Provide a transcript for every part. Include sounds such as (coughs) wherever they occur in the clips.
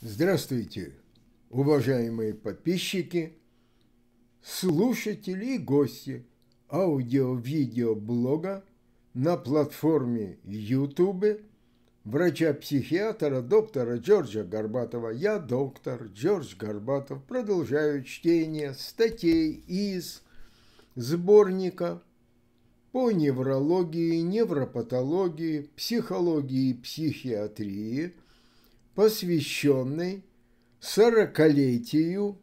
Здравствуйте, уважаемые подписчики, слушатели и гости аудио-видеоблога на платформе YouTube врача-психиатра доктора Джорджа Горбатова. Я, доктор Джордж Горбатов, продолжаю чтение статей из сборника по неврологии, невропатологии, психологии и психиатрии – посвященный сорокалетию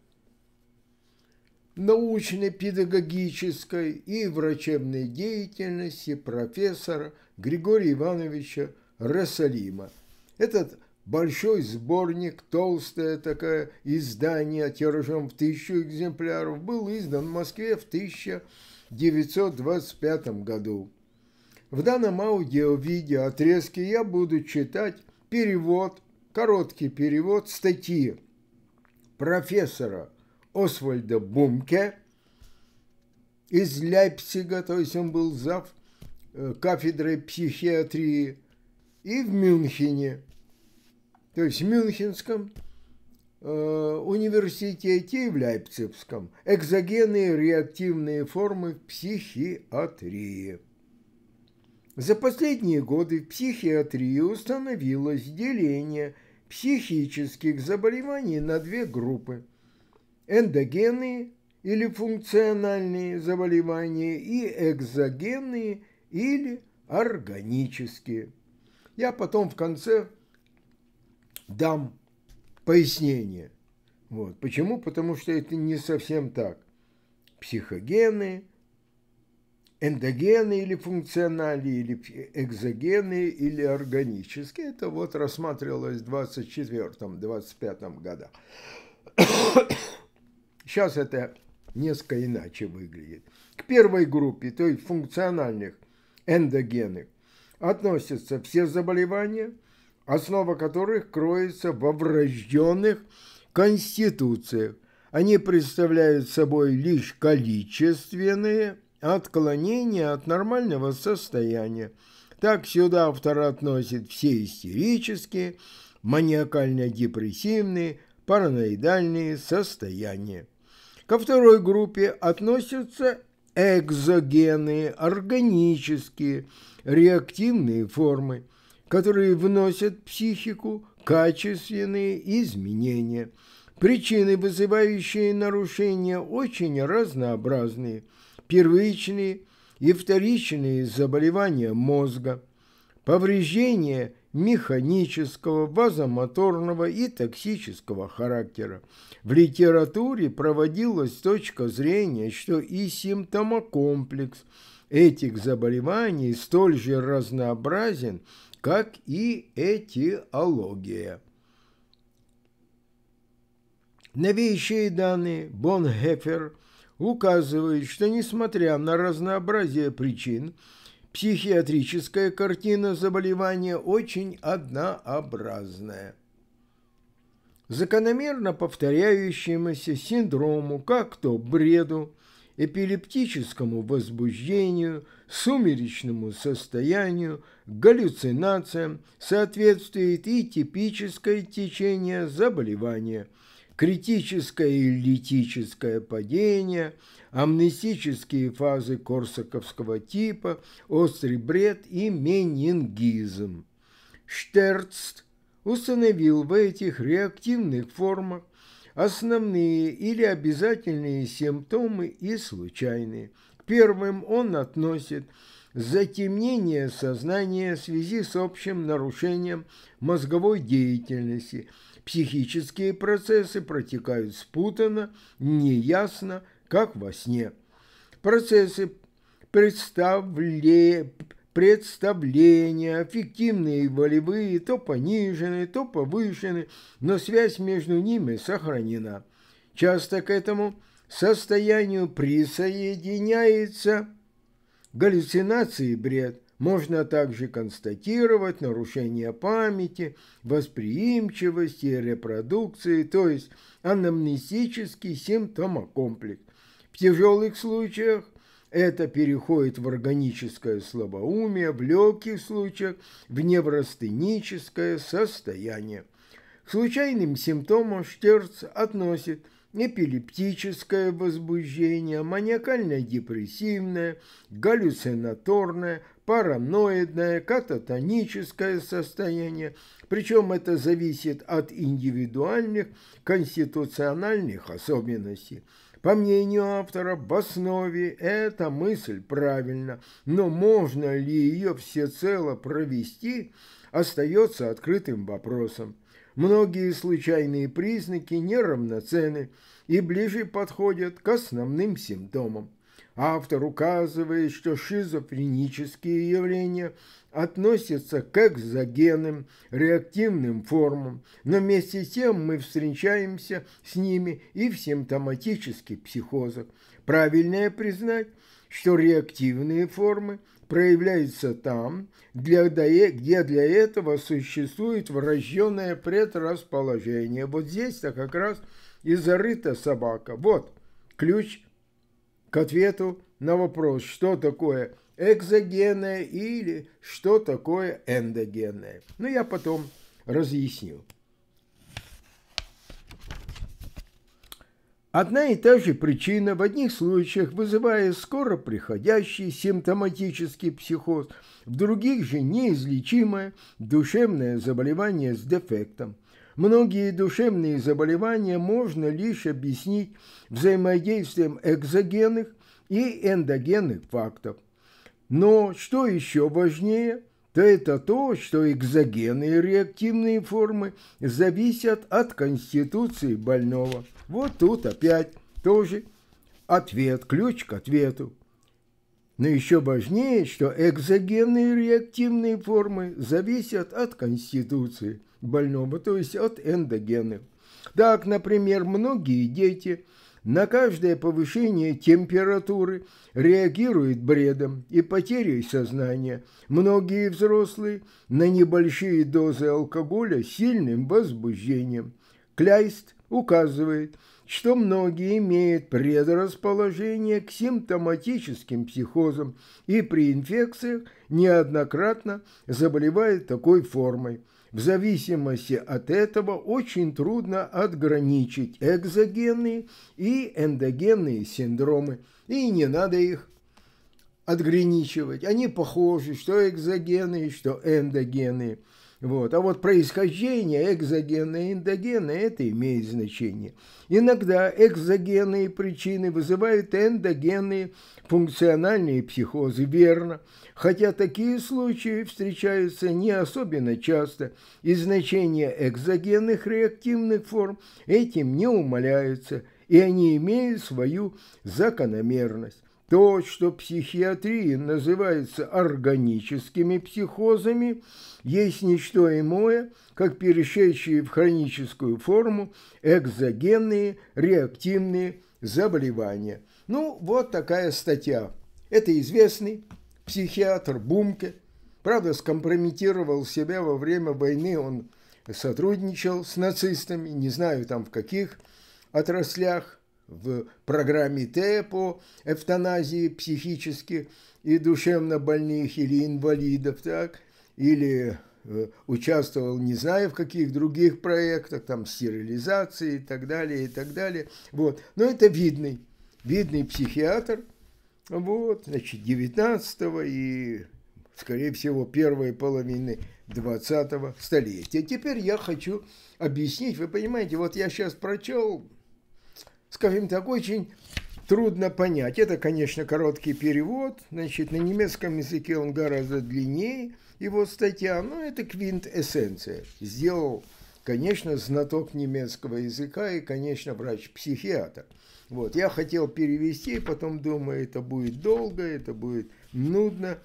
научно-педагогической и врачебной деятельности профессора Григория Ивановича Рассалима. Этот большой сборник, толстое такое издание тиражом в тысячу экземпляров, был издан в Москве в 1925 году. В данном аудио-видео отрезке я буду читать перевод короткий перевод статьи профессора Освальда Бумке из Лейпцига, то есть он был зав э, кафедрой психиатрии, и в Мюнхене, то есть в Мюнхенском э, университете и в Лейпцигском экзогенные реактивные формы психиатрии. За последние годы в психиатрии установилось деление – психических заболеваний на две группы – эндогенные или функциональные заболевания и экзогенные или органические. Я потом в конце дам пояснение. Вот. Почему? Потому что это не совсем так. психогенные эндогенные или функциональные, или экзогенные, или органические. Это вот рассматривалось в 24-25 годах. Сейчас (coughs) это несколько иначе выглядит. К первой группе, то есть функциональных эндогенных, относятся все заболевания, основа которых кроется во врожденных конституциях. Они представляют собой лишь количественные отклонение от нормального состояния. Так сюда автор относит все истерические, маниакально-депрессивные, параноидальные состояния. Ко второй группе относятся экзогенные, органические, реактивные формы, которые вносят в психику качественные изменения. Причины, вызывающие нарушения, очень разнообразные – первичные и вторичные заболевания мозга, повреждения механического, вазомоторного и токсического характера. В литературе проводилась точка зрения, что и симптомокомплекс этих заболеваний столь же разнообразен, как и этиология. Новейшие данные Бонхефер – указывает, что несмотря на разнообразие причин, психиатрическая картина заболевания очень однообразная. Закономерно повторяющемуся синдрому, как то бреду, эпилептическому возбуждению, сумеречному состоянию, галлюцинациям соответствует и типическое течение заболевания – критическое и литическое падение, амнестические фазы корсаковского типа, острый бред и менингизм. Штерцт установил в этих реактивных формах основные или обязательные симптомы и случайные. К первым он относит затемнение сознания в связи с общим нарушением мозговой деятельности – Психические процессы протекают спутанно, неясно, как во сне. Процессы представле... представления, аффективные и волевые, то понижены, то повышены, но связь между ними сохранена. Часто к этому состоянию присоединяется галлюцинации бред. Можно также констатировать нарушение памяти, восприимчивости и репродукции, то есть анамнестический симптомокомплекс. В тяжелых случаях это переходит в органическое слабоумие, в легких случаях в неврастеническое состояние. К случайным симптомам Штерц относит эпилептическое возбуждение, маниакально-депрессивное, галлюцинаторное, параноидное, кататоническое состояние, причем это зависит от индивидуальных конституциональных особенностей. По мнению автора, в основе эта мысль правильна, но можно ли ее всецело провести, остается открытым вопросом. Многие случайные признаки неравноценны и ближе подходят к основным симптомам. Автор указывает, что шизофренические явления относятся к экзогенным реактивным формам, но вместе с тем мы встречаемся с ними и в симптоматических психозах. Правильнее признать, что реактивные формы проявляются там, э, где для этого существует врожденное предрасположение. Вот здесь-то как раз и зарыта собака. Вот ключ к ответу на вопрос, что такое экзогенное или что такое эндогенное. Но ну, я потом разъясню. Одна и та же причина в одних случаях вызывает скоро приходящий симптоматический психоз, в других же неизлечимое душевное заболевание с дефектом – Многие душевные заболевания можно лишь объяснить взаимодействием экзогенных и эндогенных фактов. Но что еще важнее, то это то, что экзогенные реактивные формы зависят от конституции больного. Вот тут опять тоже ответ, ключ к ответу. Но еще важнее, что экзогенные реактивные формы зависят от конституции – больного, то есть от эндогенных. Так, например, многие дети на каждое повышение температуры реагируют бредом и потерей сознания. Многие взрослые на небольшие дозы алкоголя сильным возбуждением. Кляйст указывает, что многие имеют предрасположение к симптоматическим психозам и при инфекциях неоднократно заболевают такой формой – в зависимости от этого очень трудно отграничить экзогенные и эндогенные синдромы, и не надо их отграничивать. Они похожи, что экзогенные, что эндогенные – вот. А вот происхождение экзогенное и эндогенное – это имеет значение. Иногда экзогенные причины вызывают эндогенные функциональные психозы, верно. Хотя такие случаи встречаются не особенно часто, и значения экзогенных реактивных форм этим не умаляются, и они имеют свою закономерность. То, что психиатрия называется органическими психозами, есть ничто иное, как перешедшие в хроническую форму экзогенные реактивные заболевания. Ну, вот такая статья. Это известный психиатр Бумке. Правда, скомпрометировал себя во время войны, он сотрудничал с нацистами, не знаю там в каких отраслях, в программе ТЭПО эвтаназии психически и душевно больных или инвалидов, так, или э, участвовал, не знаю, в каких других проектах, там, стерилизации и так далее, и так далее. Вот. Но это видный, видный психиатр, вот, значит, 19 и, скорее всего, первой половины 20 столетия. Теперь я хочу объяснить, вы понимаете, вот я сейчас прочел скажем так, очень трудно понять. Это, конечно, короткий перевод, значит, на немецком языке он гораздо длиннее, его статья, но это квинт эссенция Сделал, конечно, знаток немецкого языка и, конечно, врач-психиатр. Вот, я хотел перевести, потом думаю, это будет долго, это будет нудно,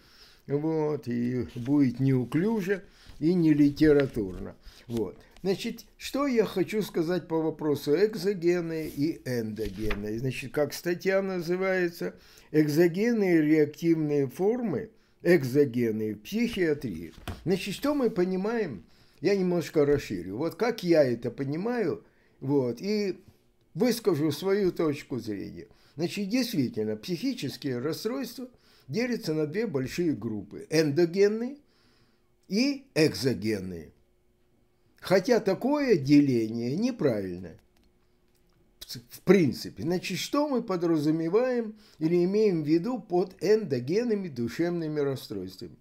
вот, и будет неуклюже и не литературно. Вот. Значит, что я хочу сказать по вопросу экзогены и эндогены? Значит, как статья называется, экзогенные реактивные формы, экзогены в психиатрии. Значит, что мы понимаем? Я немножко расширю. Вот как я это понимаю, вот, и выскажу свою точку зрения. Значит, действительно, психические расстройства делятся на две большие группы – эндогенные и экзогенные – Хотя такое деление неправильно. В принципе, значит, что мы подразумеваем или имеем в виду под эндогенными душевными расстройствами?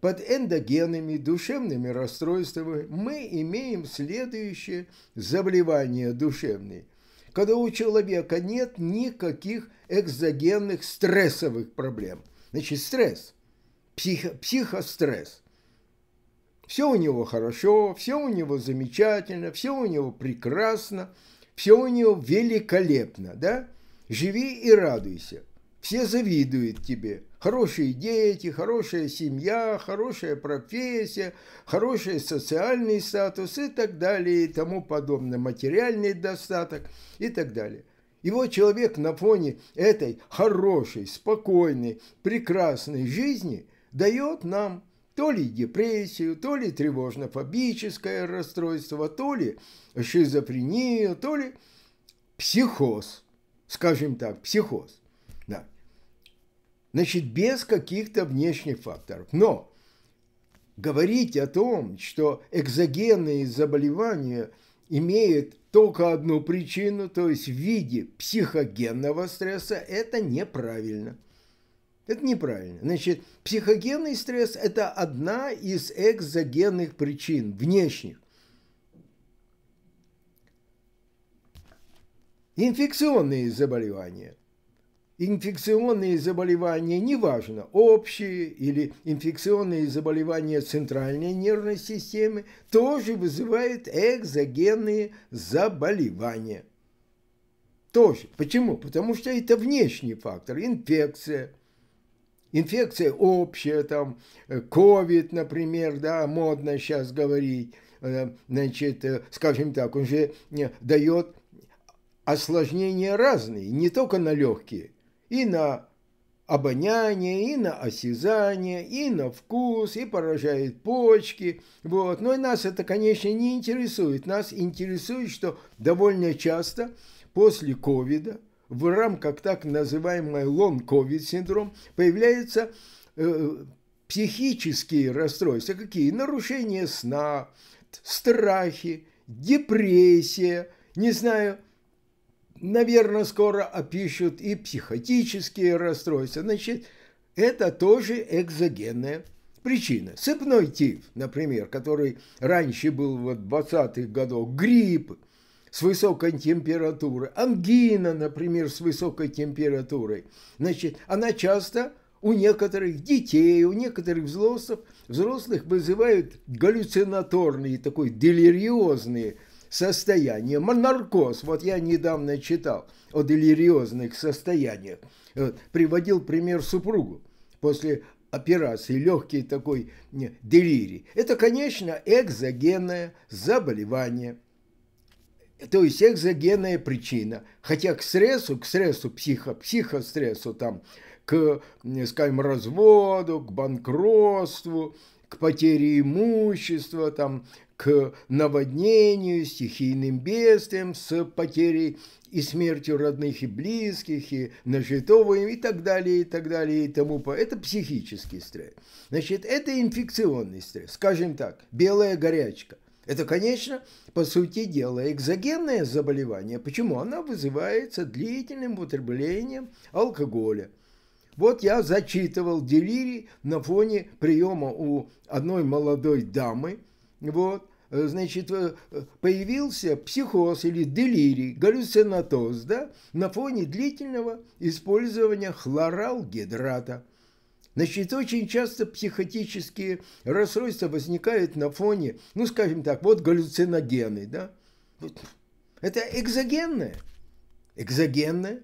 Под эндогенными душевными расстройствами мы имеем следующее заболевание душевные, когда у человека нет никаких экзогенных стрессовых проблем. Значит, стресс, психо, психостресс – все у него хорошо, все у него замечательно, все у него прекрасно, все у него великолепно, да? Живи и радуйся. Все завидуют тебе. Хорошие дети, хорошая семья, хорошая профессия, хороший социальный статус и так далее, и тому подобное, материальный достаток и так далее. И вот человек на фоне этой хорошей, спокойной, прекрасной жизни дает нам то ли депрессию, то ли тревожно-фобическое расстройство, то ли шизофрению, то ли психоз, скажем так, психоз. Да. Значит, без каких-то внешних факторов. Но говорить о том, что экзогенные заболевания имеют только одну причину, то есть в виде психогенного стресса, это неправильно. Это неправильно. Значит, психогенный стресс – это одна из экзогенных причин, внешних. Инфекционные заболевания. Инфекционные заболевания, неважно, общие или инфекционные заболевания центральной нервной системы, тоже вызывают экзогенные заболевания. Тоже. Почему? Потому что это внешний фактор, инфекция – Инфекция общая, там, COVID, э, например, да, модно сейчас говорить, э, значит, э, скажем так, он же дает осложнения разные, не только на легкие, и на обоняние, и на осязание, и на вкус, и поражает почки. Вот. Но и нас это, конечно, не интересует. Нас интересует, что довольно часто после ковида в рамках так называемой лонг-ковид синдром появляются э, психические расстройства. Какие? Нарушение сна, страхи, депрессия, не знаю, наверное, скоро опишут и психотические расстройства. Значит, это тоже экзогенная причина. Сыпной тиф, например, который раньше был в 20-х годах, грипп, с высокой температурой, ангина, например, с высокой температурой, значит, она часто у некоторых детей, у некоторых взрослых, взрослых вызывают галлюцинаторные, такой делириозные состояния. Наркоз, вот я недавно читал о делириозных состояниях, приводил пример супругу после операции, легкий такой делирий. Это, конечно, экзогенное заболевание – то есть экзогенная причина. Хотя к стрессу, к стрессу психо, психострессу, там, к, скажем, разводу, к банкротству, к потере имущества, там, к наводнению, стихийным бедствиям с потерей и смертью родных и близких, и нажитовым, и так далее, и так далее, и тому по. Это психический стресс. Значит, это инфекционный стресс, скажем так, белая горячка – это, конечно, по сути дела экзогенное заболевание. Почему? Оно вызывается длительным употреблением алкоголя. Вот я зачитывал делирий на фоне приема у одной молодой дамы. Вот, э, значит, э, появился психоз или делирий, галлюцинатоз, да, на фоне длительного использования хлоралгидрата – Значит, очень часто психотические расстройства возникают на фоне, ну, скажем так, вот галлюциногены, да? Это экзогенное. Экзогенное.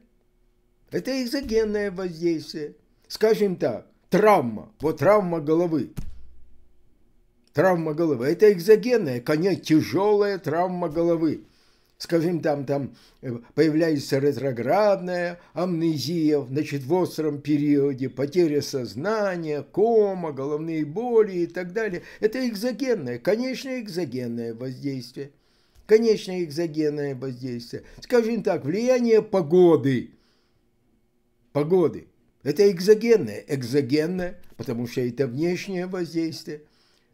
Это экзогенное воздействие. Скажем так, травма. Вот травма головы. Травма головы. Это экзогенная, конечно, тяжелая травма головы скажем, там, там э, появляется ретроградная амнезия значит, в остром периоде, потеря сознания, кома, головные боли и так далее. Это экзогенное, конечно, экзогенное воздействие. Конечно, экзогенное воздействие. Скажем так, влияние погоды. Погоды. Это экзогенное. Экзогенное, потому что это внешнее воздействие.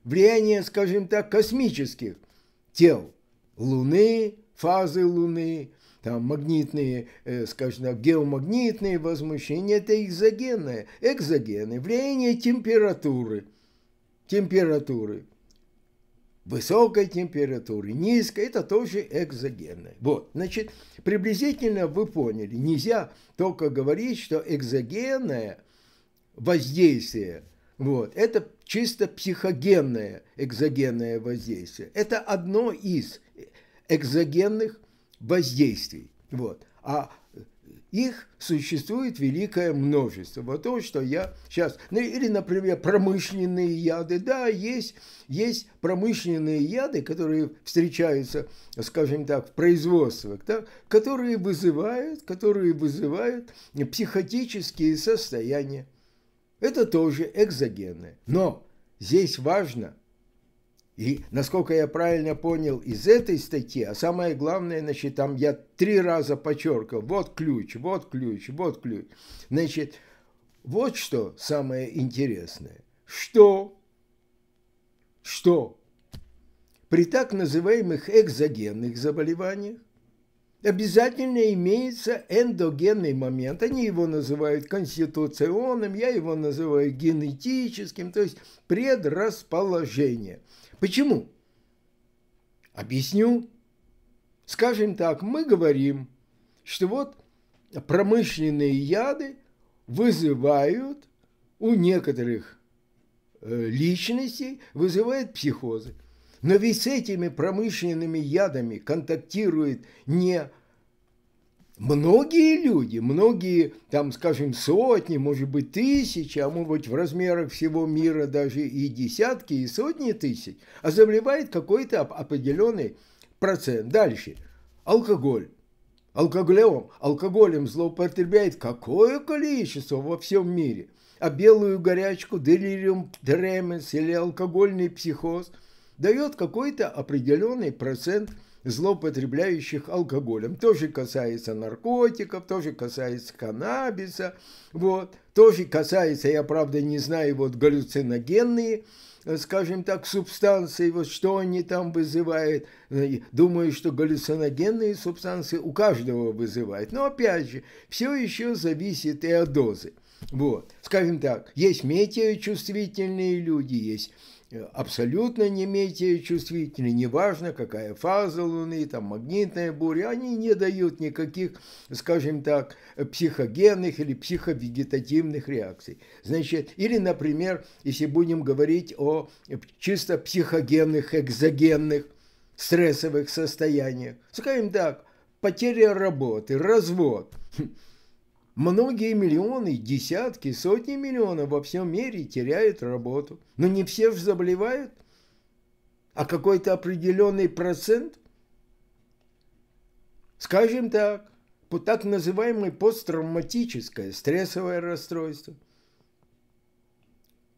Влияние, скажем так, космических тел. Луны, фазы Луны, там магнитные, э, скажем так, геомагнитные возмущения, это экзогенные, экзогены, влияние температуры, температуры, высокой температуры, низкой, это тоже экзогенное. Вот, значит, приблизительно вы поняли, нельзя только говорить, что экзогенное воздействие, вот, это чисто психогенное экзогенное воздействие. Это одно из экзогенных воздействий. Вот. А их существует великое множество. Вот то, что я сейчас... Ну, или, например, промышленные яды. Да, есть, есть промышленные яды, которые встречаются, скажем так, в производствах, да, которые вызывают, которые вызывают психотические состояния. Это тоже экзогенное. Но здесь важно и, насколько я правильно понял из этой статьи, а самое главное, значит, там я три раза подчеркал, вот ключ, вот ключ, вот ключ. Значит, вот что самое интересное. Что? Что? При так называемых экзогенных заболеваниях обязательно имеется эндогенный момент. Они его называют конституционным, я его называю генетическим, то есть предрасположение – Почему? Объясню. Скажем так, мы говорим, что вот промышленные яды вызывают у некоторых э, личностей, вызывают психозы. Но ведь с этими промышленными ядами контактирует не Многие люди, многие, там, скажем, сотни, может быть, тысячи, а может быть, в размерах всего мира даже и десятки, и сотни тысяч, а заболевает какой-то определенный процент. Дальше. Алкоголь. Алкоголем, алкоголем злоупотребляет какое количество во всем мире? А белую горячку, делириум тременс или алкогольный психоз дает какой-то определенный процент – злоупотребляющих алкоголем. Тоже касается наркотиков, тоже касается каннабиса, вот, тоже касается, я правда не знаю, вот галлюциногенные, э, скажем так, субстанции, вот что они там вызывают. Э, думаю, что галлюциногенные субстанции у каждого вызывают. Но опять же, все еще зависит и от дозы. Вот, скажем так, есть метеочувствительные люди, есть абсолютно не метеочувствительны, неважно какая фаза Луны, там магнитная буря, они не дают никаких, скажем так, психогенных или психовегетативных реакций. Значит, или, например, если будем говорить о чисто психогенных, экзогенных стрессовых состояниях, скажем так, потеря работы, развод – Многие миллионы, десятки, сотни миллионов во всем мире теряют работу. Но не все же заболевают, а какой-то определенный процент. Скажем так, по так называемое посттравматическое стрессовое расстройство.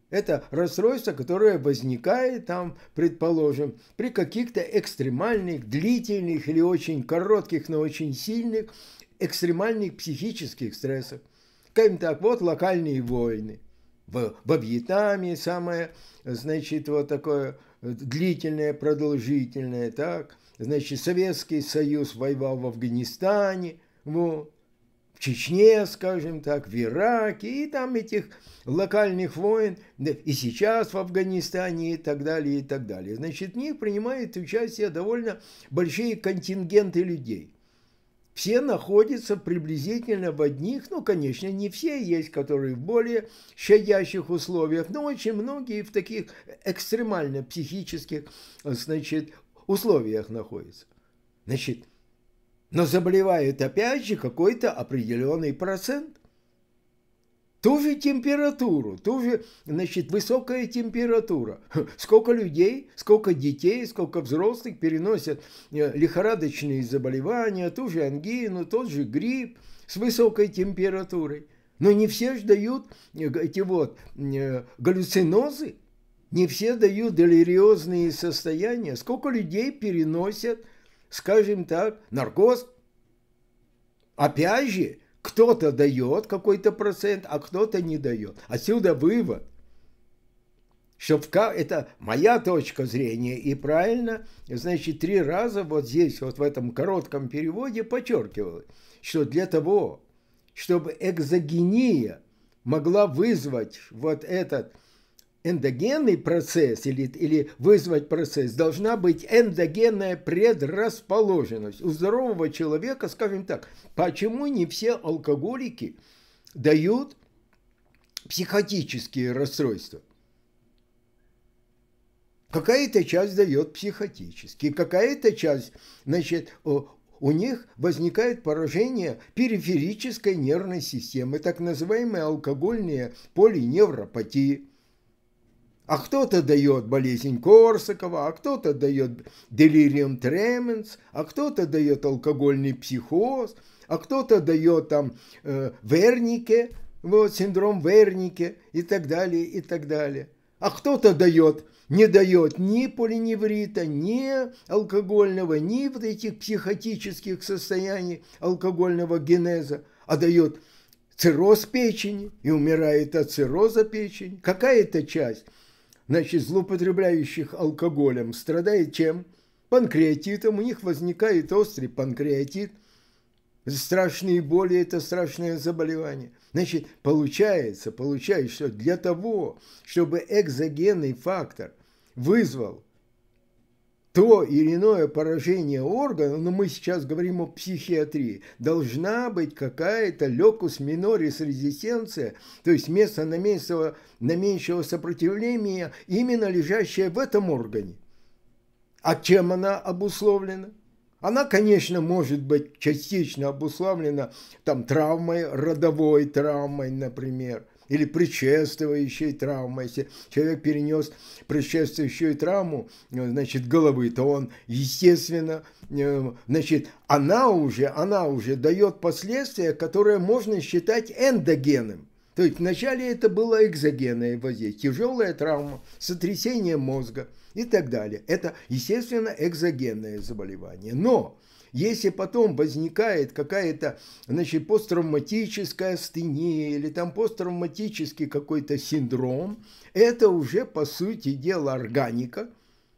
Это расстройство, которое возникает там, предположим, при каких-то экстремальных, длительных или очень коротких, но очень сильных экстремальных психических стрессов. Как так, вот локальные войны. В, во Вьетнаме самое, значит, вот такое э, длительное, продолжительное, так. Значит, Советский Союз воевал в Афганистане, вот. в Чечне, скажем так, в Ираке, и там этих локальных войн, и сейчас в Афганистане, и так далее, и так далее. Значит, в них принимают участие довольно большие контингенты людей – все находятся приблизительно в одних, ну, конечно, не все есть, которые в более щадящих условиях, но очень многие в таких экстремально психических, значит, условиях находятся. Значит, но заболевает опять же какой-то определенный процент ту же температуру, ту же, значит, высокая температура. Сколько людей, сколько детей, сколько взрослых переносят э, лихорадочные заболевания, ту же ангину, тот же грипп с высокой температурой. Но не все же дают э, эти вот э, галлюцинозы, не все дают делириозные состояния. Сколько людей переносят, скажем так, наркоз. Опять же, кто-то дает какой-то процент, а кто-то не дает. Отсюда вывод, что в, это моя точка зрения, и правильно, значит, три раза вот здесь, вот в этом коротком переводе подчеркивалось, что для того, чтобы экзогения могла вызвать вот этот эндогенный процесс или, или вызвать процесс, должна быть эндогенная предрасположенность. У здорового человека, скажем так, почему не все алкоголики дают психотические расстройства? Какая-то часть дает психотические? какая-то часть, значит, у них возникает поражение периферической нервной системы, так называемые алкогольные полиневропатии. А кто-то дает болезнь Корсакова, а кто-то дает делириум тременс, а кто-то дает алкогольный психоз, а кто-то дает там э, вернике, вот синдром вернике и так далее, и так далее. А кто-то дает, не дает ни полиневрита, ни алкогольного, ни вот этих психотических состояний алкогольного генеза, а дает цирроз печени и умирает от цирроза печени. Какая-то часть – значит, злоупотребляющих алкоголем страдает чем? Панкреатитом, у них возникает острый панкреатит, страшные боли – это страшное заболевание. Значит, получается, получается, что для того, чтобы экзогенный фактор вызвал то или иное поражение органа, но ну, мы сейчас говорим о психиатрии, должна быть какая-то локус минорис резистенция, то есть место наименьшего, наименьшего сопротивления, именно лежащее в этом органе. А чем она обусловлена? Она, конечно, может быть частично обусловлена там, травмой, родовой травмой, например – или предшествующей травмой. Если человек перенес предшествующую травму, э, значит, головы, то он, естественно, э, значит, она уже, она уже дает последствия, которые можно считать эндогеном. То есть вначале это было экзогенное воздействие, тяжелая травма, сотрясение мозга и так далее. Это, естественно, экзогенное заболевание. Но если потом возникает какая-то, значит, посттравматическая стения или там посттравматический какой-то синдром, это уже, по сути дела, органика,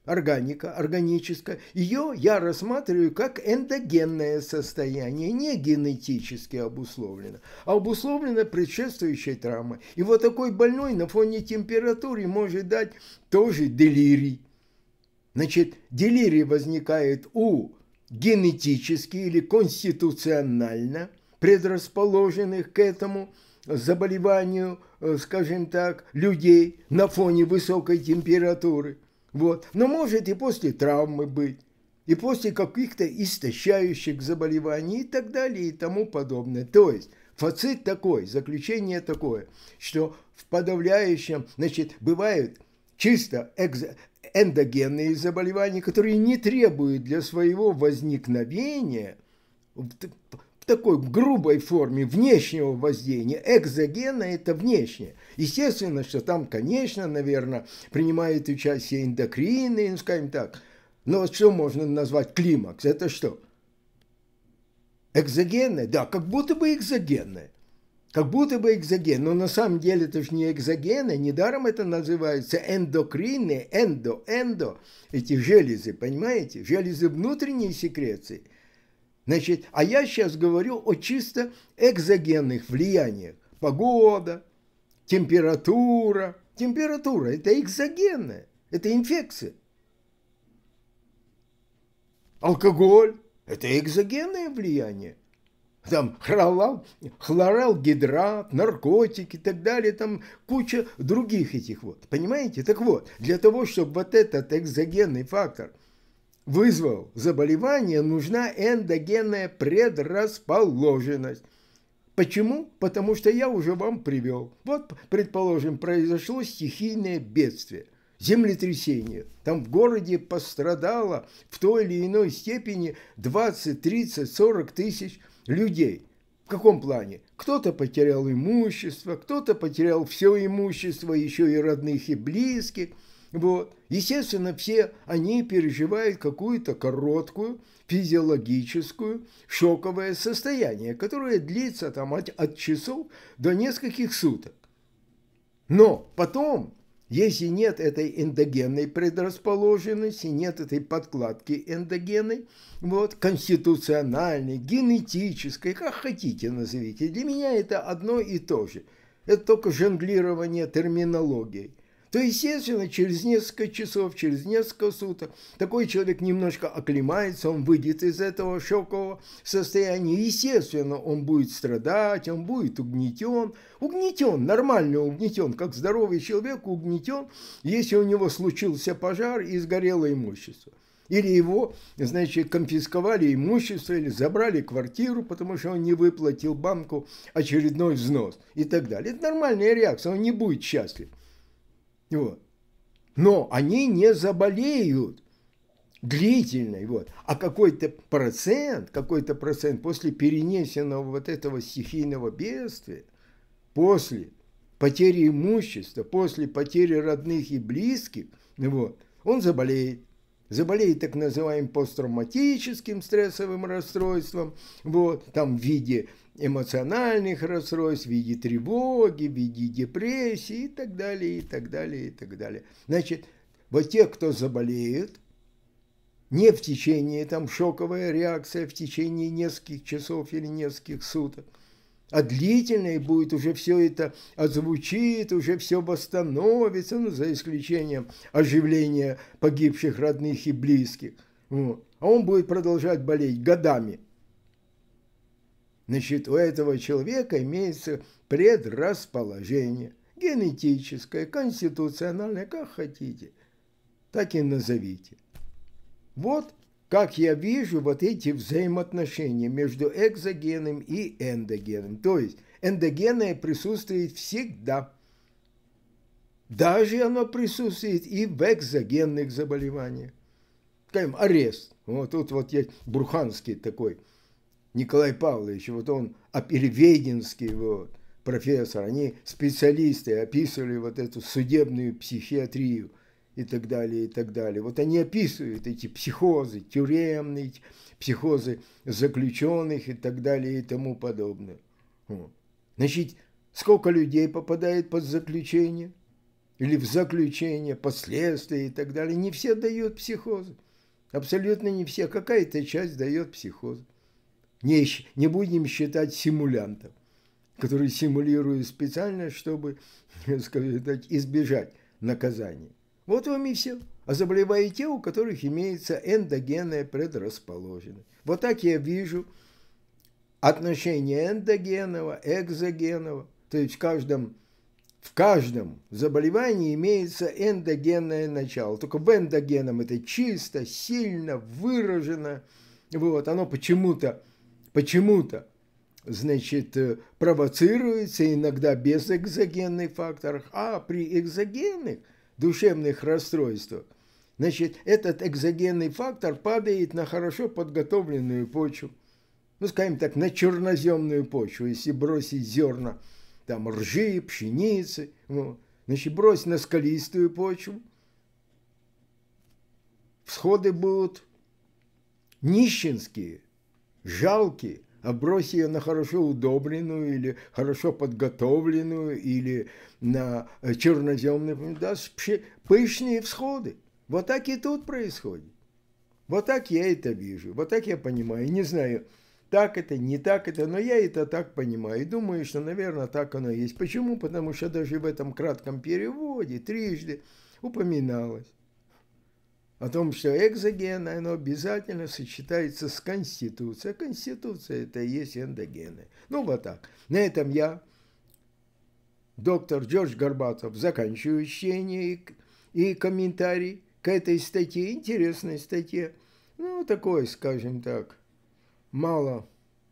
органика, органическая. Ее я рассматриваю как эндогенное состояние, не генетически обусловлено, а обусловлено предшествующей травмой. И вот такой больной на фоне температуры может дать тоже делирий. Значит, делирий возникает у генетически или конституционально предрасположенных к этому заболеванию, э, скажем так, людей на фоне высокой температуры. Вот. Но может и после травмы быть, и после каких-то истощающих заболеваний и так далее и тому подобное. То есть фацит такой, заключение такое, что в подавляющем, значит, бывают чисто экз, эндогенные заболевания, которые не требуют для своего возникновения в, в такой грубой форме внешнего воздействия. Экзогена – это внешнее. Естественно, что там, конечно, наверное, принимает участие эндокрины, ну, скажем так. Но что можно назвать климакс? Это что? Экзогенное? Да, как будто бы экзогенное. Как будто бы экзоген, но на самом деле это же не экзогены, недаром это называется эндокринные, эндо, эндо, эти железы, понимаете, железы внутренней секреции. Значит, а я сейчас говорю о чисто экзогенных влияниях. Погода, температура. Температура – это экзогенная, это инфекция. Алкоголь – это экзогенное влияние там хлорал, хлорал гидрат, наркотики и так далее, там куча других этих вот. Понимаете? Так вот, для того, чтобы вот этот экзогенный фактор вызвал заболевание, нужна эндогенная предрасположенность. Почему? Потому что я уже вам привел. Вот, предположим, произошло стихийное бедствие, землетрясение. Там в городе пострадало в той или иной степени 20, 30, 40 тысяч человек людей. В каком плане? Кто-то потерял имущество, кто-то потерял все имущество, еще и родных, и близких. Вот. Естественно, все они переживают какую-то короткую физиологическую шоковое состояние, которое длится там от, от часов до нескольких суток. Но потом если нет этой эндогенной предрасположенности, нет этой подкладки эндогенной, вот, конституциональной, генетической, как хотите назовите, для меня это одно и то же. Это только жонглирование терминологией то, естественно, через несколько часов, через несколько суток такой человек немножко оклемается, он выйдет из этого шокового состояния. Естественно, он будет страдать, он будет угнетен. Угнетен, нормально угнетен, как здоровый человек угнетен, если у него случился пожар и сгорело имущество. Или его, значит, конфисковали имущество, или забрали квартиру, потому что он не выплатил банку очередной взнос и так далее. Это нормальная реакция, он не будет счастлив. Вот. Но они не заболеют длительной. Вот. А какой-то процент, какой-то процент после перенесенного вот этого стихийного бедствия, после потери имущества, после потери родных и близких, вот, он заболеет заболеет так называемым посттравматическим стрессовым расстройством, вот, там в виде эмоциональных расстройств, в виде тревоги, в виде депрессии и так далее, и так далее, и так далее. Значит, вот те, кто заболеет, не в течение там шоковая реакция в течение нескольких часов или нескольких суток – а длительное будет уже все это озвучит, уже все восстановится, ну, за исключением оживления погибших родных и близких. Вот. А он будет продолжать болеть годами. Значит, у этого человека имеется предрасположение. Генетическое, конституциональное, как хотите, так и назовите. Вот как я вижу вот эти взаимоотношения между экзогенным и эндогенным. То есть эндогенное присутствует всегда. Даже оно присутствует и в экзогенных заболеваниях. Скажем, арест. Вот тут вот есть Бурханский такой, Николай Павлович, вот он, Апельвейдинский, вот, профессор, они специалисты описывали вот эту судебную психиатрию – и так далее, и так далее. Вот они описывают эти психозы тюремные, психозы заключенных и так далее и тому подобное. Значит, сколько людей попадает под заключение или в заключение, последствия и так далее. Не все дают психозы. Абсолютно не все. Какая-то часть дает психоз. Не, не будем считать симулянтов, которые симулируют специально, чтобы (laughs) сказать, избежать наказания. Вот вам и все. А заболевают те, у которых имеется эндогенная предрасположенность. Вот так я вижу отношение эндогенного, экзогенного. То есть в каждом, в каждом заболевании имеется эндогенное начало. Только в эндогенном это чисто, сильно, выражено. Вот, оно почему-то, почему-то значит, э, провоцируется иногда без экзогенных факторов, а при экзогенных душевных расстройств, значит, этот экзогенный фактор падает на хорошо подготовленную почву, ну, скажем так, на черноземную почву, если бросить зерна, там, ржи, пшеницы, вот, ну, значит, брось на скалистую почву, всходы будут нищенские, жалкие, а брось ее на хорошо удобренную или хорошо подготовленную, или на э, черноземный помидор, да, пышные всходы. Вот так и тут происходит. Вот так я это вижу, вот так я понимаю. Не знаю, так это, не так это, но я это так понимаю. И думаю, что, наверное, так оно и есть. Почему? Потому что даже в этом кратком переводе трижды упоминалось о том, что экзогены, оно обязательно сочетается с конституцией. А конституция – это и есть эндогены. Ну, вот так. На этом я, доктор Джордж Горбатов, заканчиваю чтение и, и комментарий к этой статье, интересной статье. Ну, такой, скажем так, мало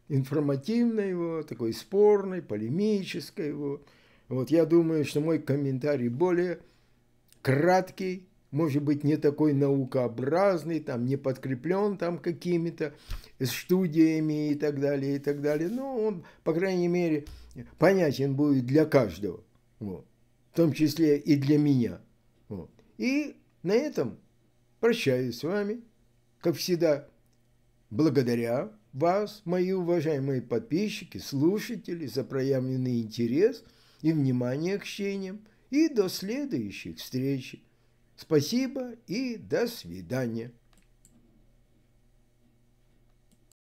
информативной, его, такой спорной, полемической. Вот. вот я думаю, что мой комментарий более краткий, может быть, не такой наукообразный, там, не подкреплен там какими-то студиями и так далее, и так далее. Но он, по крайней мере, понятен будет для каждого, вот. в том числе и для меня. Вот. И на этом прощаюсь с вами. Как всегда, благодаря вас, мои уважаемые подписчики, слушатели, за проявленный интерес и внимание к чтениям. И до следующих встреч! Спасибо и до свидания.